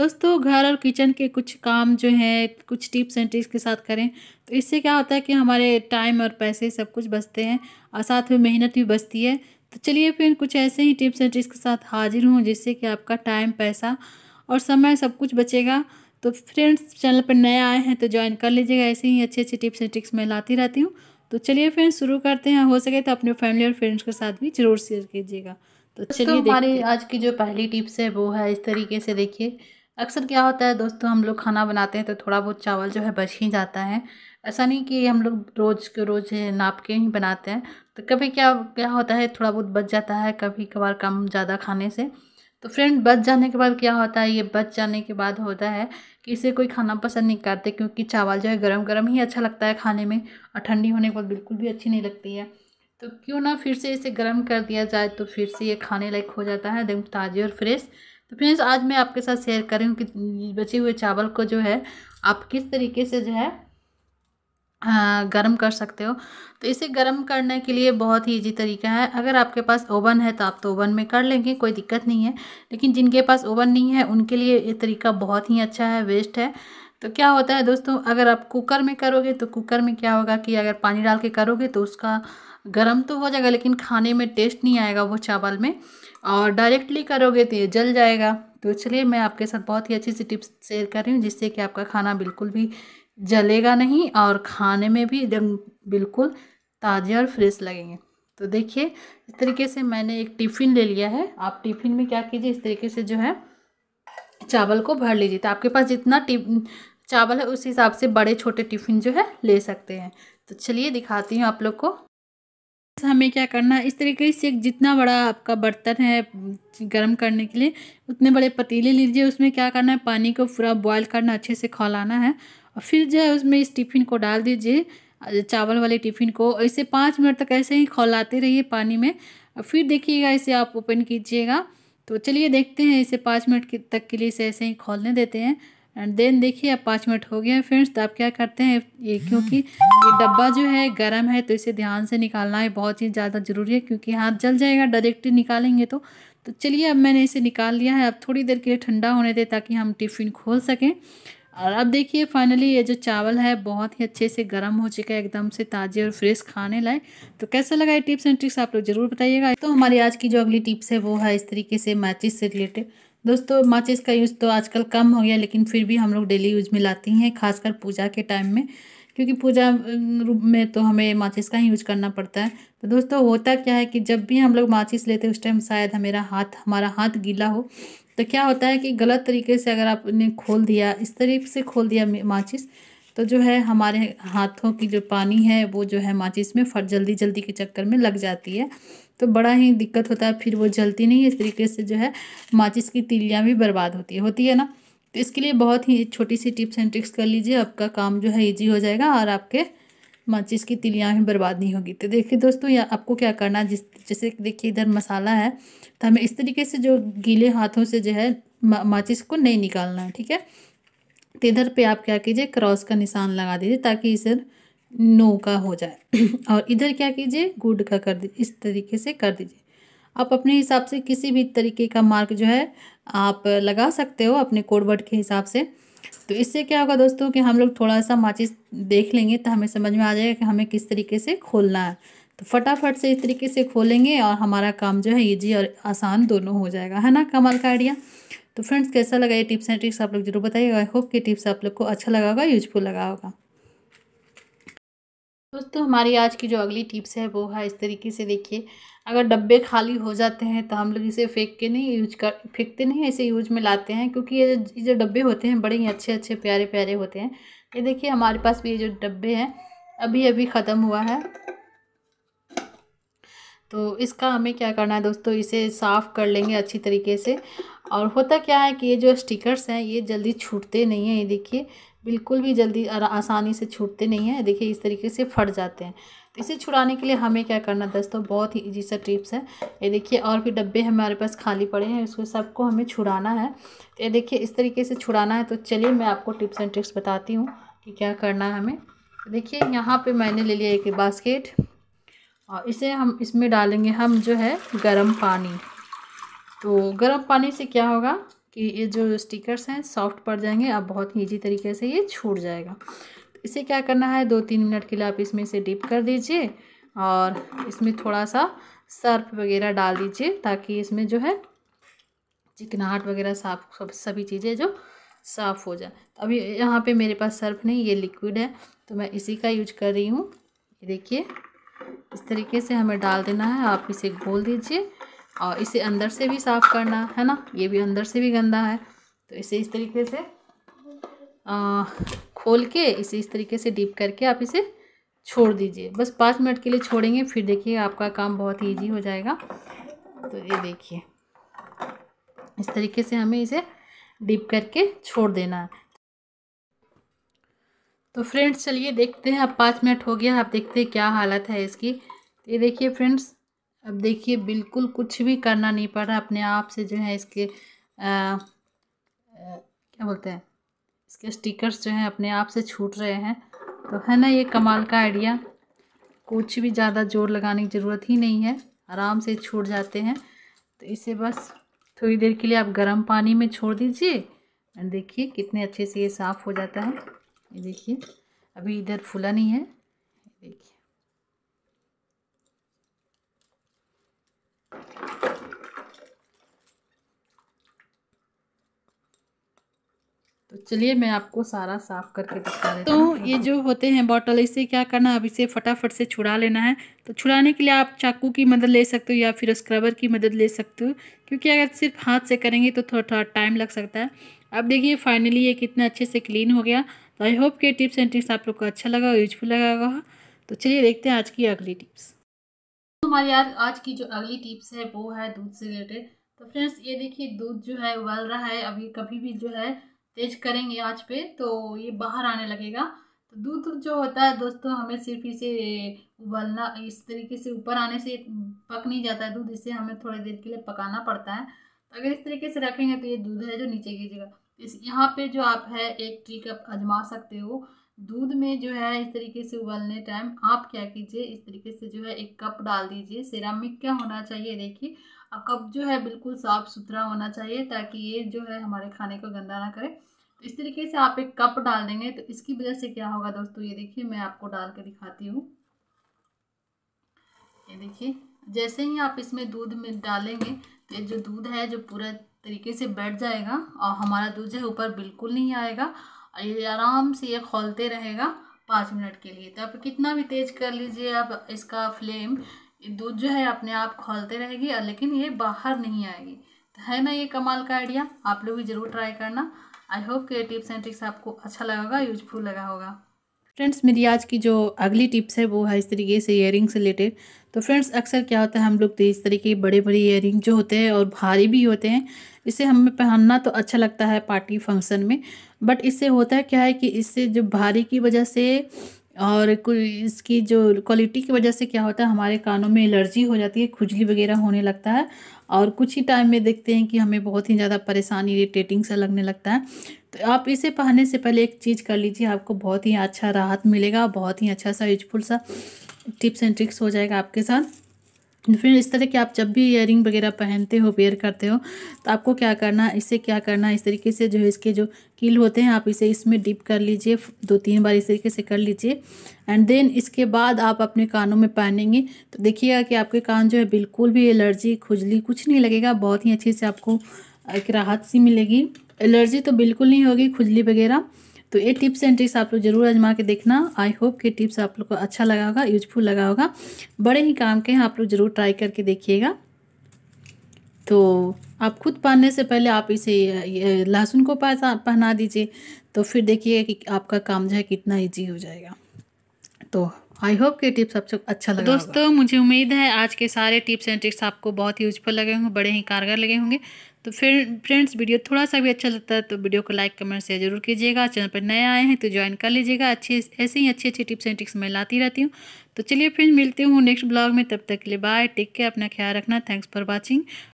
दोस्तों घर और किचन के कुछ काम जो हैं कुछ टिप्स एंड ट्रिक्स के साथ करें तो इससे क्या होता है कि हमारे टाइम और पैसे सब कुछ बचते हैं और साथ में मेहनत भी बचती है तो चलिए फिर कुछ ऐसे ही टिप्स एंड ट्रिक्स के साथ हाजिर हूँ जिससे कि आपका टाइम पैसा और समय सब कुछ बचेगा तो फ्रेंड्स चैनल पर नए आए हैं तो ज्वाइन कर लीजिएगा ऐसे ही अच्छे अच्छे टिप्स एंड ट्रिक्स मैं लाती रहती हूँ तो चलिए फ्रेंड्स शुरू करते हैं हो सके तो अपने फैमिली और फ्रेंड्स के साथ भी जरूर शेयर कीजिएगा तो चलिए हमारी आज की जो पहली टिप्स है वो है इस तरीके से देखिए अक्सर क्या होता है दोस्तों हम लोग खाना बनाते हैं तो थोड़ा बहुत चावल जो है बच ही जाता है ऐसा नहीं कि हम लोग रोज़ के रोज़ नाप के ही बनाते हैं तो कभी क्या क्या होता है थोड़ा बहुत बच जाता है कभी कभार कम ज़्यादा खाने से तो फ्रेंड बच जाने के बाद क्या होता है ये बच जाने के बाद होता है कि इसे कोई खाना पसंद नहीं करते क्योंकि चावल जो है गर्म गर्म ही अच्छा लगता है खाने में और ठंडी होने के बाद बिल्कुल भी अच्छी नहीं लगती है तो क्यों ना फिर से इसे गर्म कर दिया जाए तो फिर से ये खाने लायक हो जाता है एकदम ताजे और फ्रेश तो फ्रेंड्स आज मैं आपके साथ शेयर कर रही हूँ कि बचे हुए चावल को जो है आप किस तरीके से जो है गर्म कर सकते हो तो इसे गर्म करने के लिए बहुत ही ईजी तरीका है अगर आपके पास ओवन है तो आप तो ओवन में कर लेंगे कोई दिक्कत नहीं है लेकिन जिनके पास ओवन नहीं है उनके लिए ये तरीका बहुत ही अच्छा है वेस्ट है तो क्या होता है दोस्तों अगर आप कुकर में करोगे तो कुकर में क्या होगा कि अगर पानी डाल के करोगे तो उसका गर्म तो हो जाएगा लेकिन खाने में टेस्ट नहीं आएगा वो चावल में और डायरेक्टली करोगे तो ये जल जाएगा तो चलिए मैं आपके साथ बहुत ही अच्छी सी टिप्स शेयर कर रही हूँ जिससे कि आपका खाना बिल्कुल भी जलेगा नहीं और खाने में भी एकदम बिल्कुल ताज़े और फ्रेश लगेंगे तो देखिए इस तरीके से मैंने एक टिफ़िन ले लिया है आप टिफ़िन में क्या कीजिए इस तरीके से जो है चावल को भर लीजिए तो आपके पास जितना चावल है उस हिसाब से बड़े छोटे टिफ़िन जो है ले सकते हैं तो चलिए दिखाती हूँ आप लोग को हमें क्या करना है इस तरीके से एक जितना बड़ा आपका बर्तन है गर्म करने के लिए उतने बड़े पतीले लीजिए उसमें क्या करना है पानी को पूरा बॉयल करना अच्छे से खौलाना है और फिर जो है उसमें इस टिफ़िन को डाल दीजिए चावल वाले टिफ़िन को ऐसे पाँच मिनट तक ऐसे ही खौलाते रहिए पानी में और फिर देखिएगा इसे आप ओपन कीजिएगा तो चलिए देखते हैं इसे पाँच मिनट तक के लिए इसे ऐसे ही खोलने देते हैं एंड देन देखिए अब पाँच मिनट हो गए फ्रेंड्स तो आप क्या करते हैं ये क्योंकि ये डब्बा जो है गर्म है तो इसे ध्यान से निकालना है बहुत ही ज़्यादा ज़रूरी है क्योंकि हाथ जल जाएगा डायरेक्टली निकालेंगे तो तो चलिए अब मैंने इसे निकाल लिया है अब थोड़ी देर के लिए ठंडा होने दें ताकि हम टिफ़िन खोल सकें और अब देखिए फाइनली ये जो चावल है बहुत ही अच्छे से गर्म हो चुका है एकदम से ताज़े और फ्रेश खाने लायक तो कैसा लगा ये टिप्स एंड ट्रिक्स आप लोग ज़रूर बताइएगा तो हमारी आज की जो अगली टिप्स है वो है इस तरीके से मैचिस से रिलेटेड दोस्तों माचिस का यूज़ तो आजकल कम हो गया लेकिन फिर भी हम लोग डेली यूज़ में लाती हैं खासकर पूजा के टाइम में क्योंकि पूजा रूप में तो हमें माचिस का ही यूज करना पड़ता है तो दोस्तों होता क्या है कि जब भी हम लोग माचिस लेते हैं उस टाइम शायद हमारा हाथ हमारा हाथ गीला हो तो क्या होता है कि गलत तरीके से अगर आपने खोल दिया इस तरीके से खोल दिया माचिस तो जो है हमारे हाथों की जो पानी है वो जो है माचिस में फट जल्दी जल्दी के चक्कर में लग जाती है तो बड़ा ही दिक्कत होता है फिर वो जलती नहीं है इस तरीके से जो है माचिस की तिलियाँ भी बर्बाद होती है होती है ना तो इसके लिए बहुत ही छोटी सी टिप्स एंड ट्रिक्स कर लीजिए आपका काम जो है ईजी हो जाएगा और आपके माचिस की तिलियाँ भी बर्बाद नहीं होगी तो देखिए दोस्तों या आपको क्या करना है जिस जैसे देखिए इधर मसाला है तो हमें इस तरीके से जो गीले हाथों से जो है माचिस को नहीं निकालना है ठीक है तो इधर पे आप क्या कीजिए क्रॉस का निशान लगा दीजिए ताकि इसे नो का हो जाए और इधर क्या कीजिए गुड का कर दीजिए इस तरीके से कर दीजिए आप अपने हिसाब से किसी भी तरीके का मार्क जो है आप लगा सकते हो अपने कोडवर्ड के हिसाब से तो इससे क्या होगा दोस्तों कि हम लोग थोड़ा सा माचिस देख लेंगे तो हमें समझ में आ जाएगा कि हमें किस तरीके से खोलना है तो फटाफट से इस तरीके से खोलेंगे और हमारा काम जो है ईजी और आसान दोनों हो जाएगा है ना कमाल का आइडिया तो फ्रेंड्स कैसा लगा ये टिप्स एंड ट्रिक्स आप लोग जरूर बताइएगा आई होप कि टिप्स आप लोग को अच्छा लगा होगा यूजफुल लगा होगा दोस्तों हमारी आज की जो अगली टिप्स है वो है इस तरीके से देखिए अगर डब्बे खाली हो जाते हैं तो हम लोग इसे फेंक के नहीं यूज कर फेंकते नहीं इसे यूज में लाते हैं क्योंकि ये जो डब्बे होते हैं बड़े ही अच्छे अच्छे प्यारे प्यारे होते हैं ये देखिए हमारे पास भी ये जो डब्बे हैं अभी अभी ख़त्म हुआ है तो इसका हमें क्या करना है दोस्तों इसे साफ़ कर लेंगे अच्छी तरीके से और होता क्या है कि ये जो स्टिकर्स हैं ये जल्दी छूटते नहीं हैं ये देखिए बिल्कुल भी जल्दी आसानी से छूटते नहीं हैं देखिए इस तरीके से फट जाते हैं तो इसे छुड़ाने के लिए हमें क्या करना दोस्तों बहुत ही इजी सा टिप्स है ये देखिए और भी डब्बे हमारे पास खाली पड़े हैं इसको सबको हमें छुड़ाना है तो ये देखिए इस तरीके से छुड़ाना है तो चलिए मैं आपको टिप्स एंड ट्रिक्स बताती हूँ कि क्या करना है हमें देखिए यहाँ पर मैंने ले लिया एक बास्केट और इसे हम इसमें डालेंगे हम जो है गर्म पानी तो गर्म पानी से क्या होगा कि ये जो स्टिकर्स हैं सॉफ्ट पड़ जाएंगे अब बहुत ही ईजी तरीके से ये छूट जाएगा तो इसे क्या करना है दो तीन मिनट के लिए आप इसमें से डिप कर दीजिए और इसमें थोड़ा सा सर्फ वगैरह डाल दीजिए ताकि इसमें जो है चिकनाहट वगैरह साफ सब सभी चीज़ें जो साफ़ हो जाए अभी यहाँ पे मेरे पास सर्फ नहीं ये लिक्विड है तो मैं इसी का यूज कर रही हूँ देखिए इस तरीके से हमें डाल देना है आप इसे घोल दीजिए और इसे अंदर से भी साफ़ करना है ना ये भी अंदर से भी गंदा है तो इसे इस तरीके से आ, खोल के इसे इस तरीके से डीप करके आप इसे छोड़ दीजिए बस पाँच मिनट के लिए छोड़ेंगे फिर देखिए आपका काम बहुत ईजी हो जाएगा तो ये देखिए इस तरीके से हमें इसे डीप करके छोड़ देना है तो फ्रेंड्स चलिए देखते हैं अब पाँच मिनट हो गया आप देखते हैं क्या हालत है इसकी ये देखिए फ्रेंड्स अब देखिए बिल्कुल कुछ भी करना नहीं पड़ रहा अपने आप से जो है इसके आ, आ, क्या बोलते हैं इसके स्टिकर्स जो हैं अपने आप से छूट रहे हैं तो है ना ये कमाल का आइडिया कुछ भी ज़्यादा जोर लगाने की ज़रूरत ही नहीं है आराम से छूट जाते हैं तो इसे बस थोड़ी देर के लिए आप गर्म पानी में छोड़ दीजिए देखिए कितने अच्छे से ये साफ़ हो जाता है ये देखिए अभी इधर फूला नहीं है देखिए तो चलिए मैं आपको सारा साफ करके दिखा देती तो हूँ तो ये जो होते हैं बॉटल इसे क्या करना अब इसे फटाफट से छुड़ा लेना है तो छुड़ाने के लिए आप चाकू की मदद ले सकते हो या फिर स्क्रबर की मदद ले सकते हो क्योंकि अगर सिर्फ हाथ से करेंगे तो थोड़ा थोड़ा टाइम लग सकता है अब देखिए फाइनली ये कितना अच्छे से क्लीन हो गया तो आई होप के टिप्स एंड ट्रिक्स आप लोग को अच्छा लगा यूजफुल लगा होगा तो चलिए देखते हैं आज की अगली टिप्स तो हमारी आज आज की जो अगली टिप्स है वो है दूध से रिलेटेड तो फ्रेंड्स ये देखिए दूध जो है उबाल रहा है अभी कभी भी जो है तेज करेंगे आँच पे तो ये बाहर आने लगेगा तो दूध जो होता है दोस्तों हमें सिर्फ इसे उबलना इस तरीके से ऊपर आने से पक नहीं जाता है दूध इसे हमें थोड़ी देर के लिए पकाना पड़ता है तो अगर इस तरीके से रखेंगे तो ये दूध है जो नीचे गिरेगा इस यहाँ पे जो आप है एक ट्रिक आप आजमा सकते हो दूध में जो है इस तरीके से उबलने टाइम आप क्या कीजिए इस तरीके से जो है एक कप डाल दीजिए सिरामिक क्या होना चाहिए देखिए और कप जो है बिल्कुल साफ़ सुथरा होना चाहिए ताकि ये जो है हमारे खाने को गंदा ना करे तो इस तरीके से आप एक कप डाल देंगे तो इसकी वजह से क्या होगा दोस्तों ये देखिए मैं आपको डाल के दिखाती हूँ ये देखिए जैसे ही आप इसमें दूध में डालेंगे तो ये जो दूध है जो पूरा तरीके से बैठ जाएगा और हमारा दूध जो है ऊपर बिल्कुल नहीं आएगा और ये आराम से ये खोलते रहेगा पाँच मिनट के लिए तो आप कितना भी तेज़ कर लीजिए आप इसका फ्लेम दूध जो है अपने आप खोलते रहेगी और लेकिन ये बाहर नहीं आएगी तो है ना ये कमाल का आइडिया आप लोग भी ज़रूर ट्राई करना आई होप कि ये टिप्स एंड ट्रिक्स आपको अच्छा लगा होगा यूजफुल लगा होगा फ्रेंड्स मेरी आज की जो अगली टिप्स है वो है इस तरीके से इयर से रिलेटेड तो फ्रेंड्स अक्सर क्या होता है हम लोग तो इस तरीके के बड़े बड़े रिंग जो होते हैं और भारी भी होते हैं इसे हमें पहनना तो अच्छा लगता है पार्टी फंक्शन में बट इससे होता है क्या है कि इससे जो भारी की वजह से और कोई इसकी जो क्वालिटी की वजह से क्या होता है हमारे कानों में एलर्जी हो जाती है खुजली वगैरह होने लगता है और कुछ ही टाइम में देखते हैं कि हमें बहुत ही ज़्यादा परेशान इरीटेटिंग सा लगने लगता है तो आप इसे पहनने से पहले एक चीज़ कर लीजिए आपको बहुत ही अच्छा राहत मिलेगा बहुत ही अच्छा सा यूजफुल सा टिप्स एंड ट्रिक्स हो जाएगा आपके साथ तो फिर इस तरह के आप जब भी इयर वगैरह पहनते हो वेयर करते हो तो आपको क्या करना है इससे क्या करना है इस तरीके से जो है इसके जो कील होते हैं आप इसे इसमें डिप कर लीजिए दो तीन बार इस तरीके से कर लीजिए एंड देन इसके बाद आप अपने कानों में पहनेंगे तो देखिएगा कि आपके कान जो है बिल्कुल भी एलर्जी खुजली कुछ नहीं लगेगा बहुत ही अच्छे से आपको एक राहत सी मिलेगी एलर्जी तो बिल्कुल नहीं होगी खुजली वगैरह तो ये टिप्स एंड ट्रिक्स आप लोग जरूर आजमा के देखना आई होप कि टिप्स आप लोग को अच्छा लगा होगा यूजफुल लगा होगा बड़े ही काम के हैं आप लोग जरूर ट्राई करके देखिएगा तो आप खुद पहनने से पहले आप इसे लहसुन को पहना दीजिए तो फिर देखिएगा कि आपका काम जो है कितना ईजी हो जाएगा तो आई होप ये टिप्स आपको अच्छा लगा दोस्तों मुझे उम्मीद है आज के सारे टिप्स एंड ट्रिक्स आपको बहुत ही यूजफुल लगे होंगे बड़े ही कारगर लगे होंगे तो फिर फ्रेंड्स वीडियो थोड़ा सा भी अच्छा लगता है तो वीडियो को लाइक कमेंट शेयर जरूर कीजिएगा चैनल पर नए आए हैं तो ज्वाइन कर लीजिएगा अच्छे ऐसे ही अच्छे अच्छे टिप्स एंड ट्रिक्स मैं लाती रहती हूँ तो चलिए फ्रेंड्स मिलती हूँ नेक्स्ट ब्लॉग में तब तक के लिए बाय टेक केयर अपना ख्याल रखना थैंक्स फॉर वॉचिंग